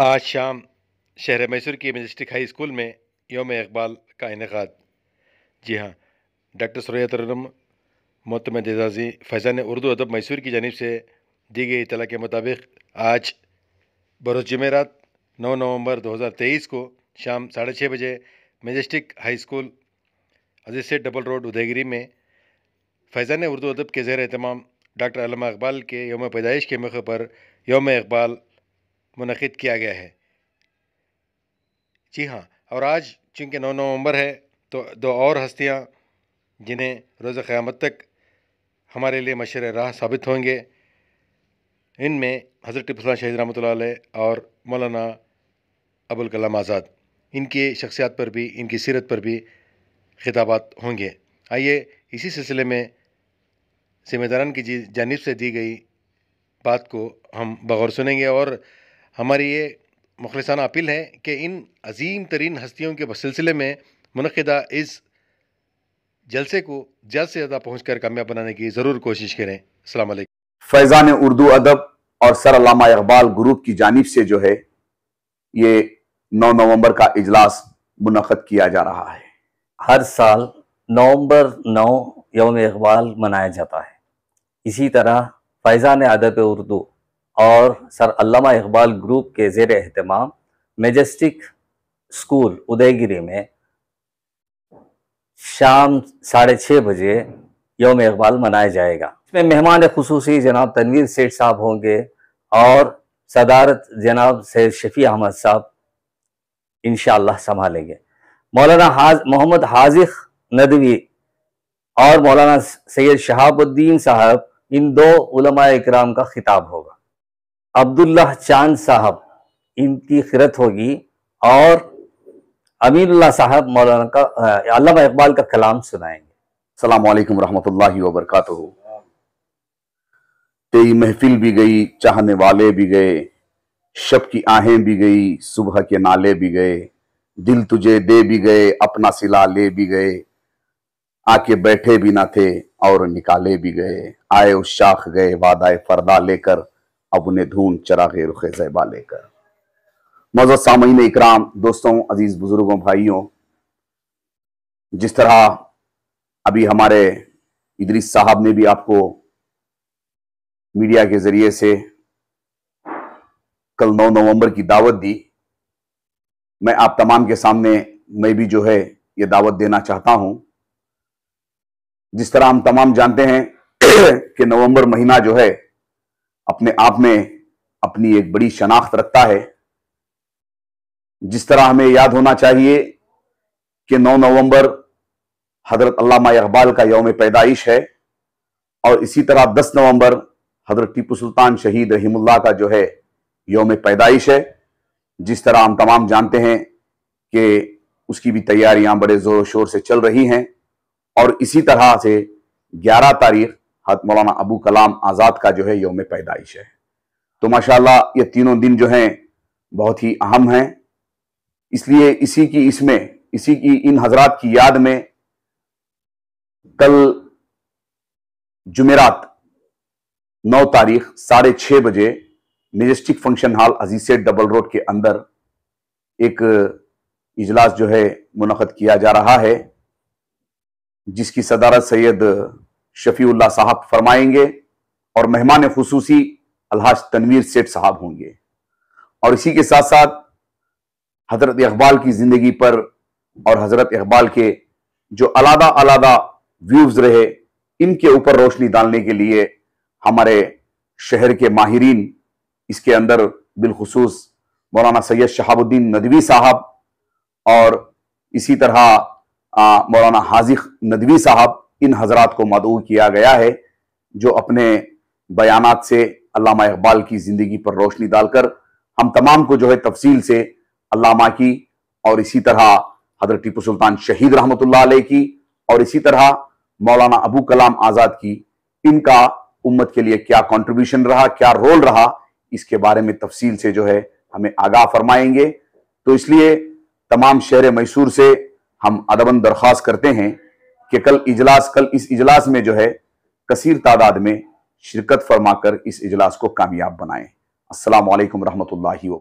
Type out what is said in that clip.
आज शाम शहर मैसूर की मजिस्ट्रिक हाई स्कूल में योम इकबाल का इनका जी हाँ डॉक्टर सुरैया मोतम जजाजी फैज़ान फैज़ा ने उर्दू अदब मैसूर की जानब से दी गई इतला के मुताबिक आज बरोज़ जमेरात नौ नवंबर 2023 को शाम साढ़े छः बजे मजिस्टिक हाई स्कूल अजीज से डबल रोड उदयगिरी में फैज़ा ने उर्दू अदब के जेर अहतमाम डॉक्टर अलमा इकबाल के योम पैदाइश के मौके पर योम इकबाल मनद किया गया है जी हाँ और आज चूँकि नौ नवंबर है तो दो और हस्तियाँ जिन्हें रोज़ क़्यामत तक हमारे लिए मशर राह साबित होंगे में हज़रत टिपला शहीद रहमत और मौलाना अबुल कलाम आज़ाद इनके शख्सियात पर भी इनकी सीरत पर भी खिताबात होंगे आइए इसी सिलसिले में ज़िम्मेदारान की जानब से दी गई बात को हम बगौर सुनेंगे और हमारी ये मुखलसाना अपील है कि इन अजीम तरीन हस्तियों के सिलसिले में मनदा इस जलसे को जल्द से ज़्यादा पहुँच कर कामयाब बनाने की ज़रूर कोशिश करें अल्लाम फैज़ान उर्दू अदब और सर अलामा इकबाल ग्रुप की जानब से जो है ये 9 नवंबर का इजलास मुनद किया जा रहा है हर साल नवंबर 9 यौम इकबाल मनाया जाता है इसी तरह फैज़ान अदब उर्दू और सर अल्लामा इकबाल ग्रुप के जेर अहतमाम मेजेस्टिक स्कूल उदयगिरी में शाम साढ़े छः बजे योम इकबाल मनाया जाएगा इसमें मेहमान खसूसी जनाब तनवीर सेठ साहब होंगे और सदारत जनाब सैद शफी अहमद साहब इन संभालेंगे मौलाना हाज मोहम्मद हाजिक नदवी और मौलाना सैयद शहाबुद्दीन साहब इन दो उलमा इकराम का खिताब होगा अब्दुल्ला चांद साहब इनकी खिरत होगी और अमीनुल्ला साहब मौलाना का अल्लाह इकबाल का कलाम सुनाएंगे सलामकुम रहमतुल्लाहि वरक तेरी महफिल भी गई चाहने वाले भी गए शब की आहें भी गई सुबह के नाले भी गए दिल तुझे दे भी गए अपना सिला ले भी गए आके बैठे भी ना थे और निकाले भी गए आए उस शाख गए वादाए फरदा लेकर अब उन्हें ढूंढ चरागे रुखे जैबा लेकर मजद सामीन इकराम दोस्तों अजीज बुजुर्गों भाइयों जिस तरह अभी हमारे इदरीस साहब ने भी आपको मीडिया के जरिए से कल 9 नवंबर की दावत दी मैं आप तमाम के सामने मैं भी जो है ये दावत देना चाहता हूं जिस तरह हम तमाम जानते हैं कि नवंबर महीना जो है अपने आप में अपनी एक बड़ी शनाख्त रखता है जिस तरह हमें याद होना चाहिए कि 9 नवंबर हजरत अल्लामा इकबाल का यौम पैदाइश है और इसी तरह 10 नवंबर हजरत टीपू सुल्तान शहीद रहीमुल्ला का जो है योम पैदाइश है जिस तरह हम तमाम जानते हैं कि उसकी भी तैयारियां बड़े ज़ोर शोर से चल रही हैं और इसी तरह से 11 तारीख हत मौलाना अबू कलाम आज़ाद का जो है योम पैदाइश है तो माशाल्लाह ये तीनों दिन जो हैं बहुत ही अहम हैं इसलिए इसी की इसमें इसी की इन हजरात की याद में कल जुमेरात नौ तारीख साढ़े छः बजे मेजेस्टिक फंक्शन हॉल अजीसेट डबल रोड के अंदर एक इजलास जो है मुनद किया जा रहा है जिसकी सदारत सैयद शफीउल्ला साहब फरमाएंगे और मेहमान खसूसी अलहाज तनवीर सेठ साहब होंगे और इसी के साथ साथ हजरत इकबाल की ज़िंदगी पर और हजरत इकबाल के जो अलादा अलादा व्यूज़ रहे इनके ऊपर रोशनी डालने के लिए हमारे शहर के माहरीन इसके अंदर बिलखसूस मौलाना सैयद शहाबुद्दीन नदवी साहब और इसी तरह मौलाना हाजिक नदवी साहब इन हजरात को मदऊ किया गया है जो अपने बयान से अलामा इकबाल की ज़िंदगी पर रोशनी डालकर हम तमाम को जो है तफसील से अलामा की और इसी तरह हजरत टीपू सुल्तान शहीद रहमत की और इसी तरह मौलाना अबू कलाम आज़ाद की इनका उम्मत के लिए क्या कंट्रीब्यूशन रहा क्या रोल रहा इसके बारे में तफसील से जो है हमें आगाह फरमाएंगे तो इसलिए तमाम शहर मैसूर से हम अदबन दरख्वास्त करते हैं कि कल इजलास कल इस इजलास में जो है कसीर तादाद में शिरकत फरमाकर इस इजलास को कामयाब बनाएं असलकम वरहमल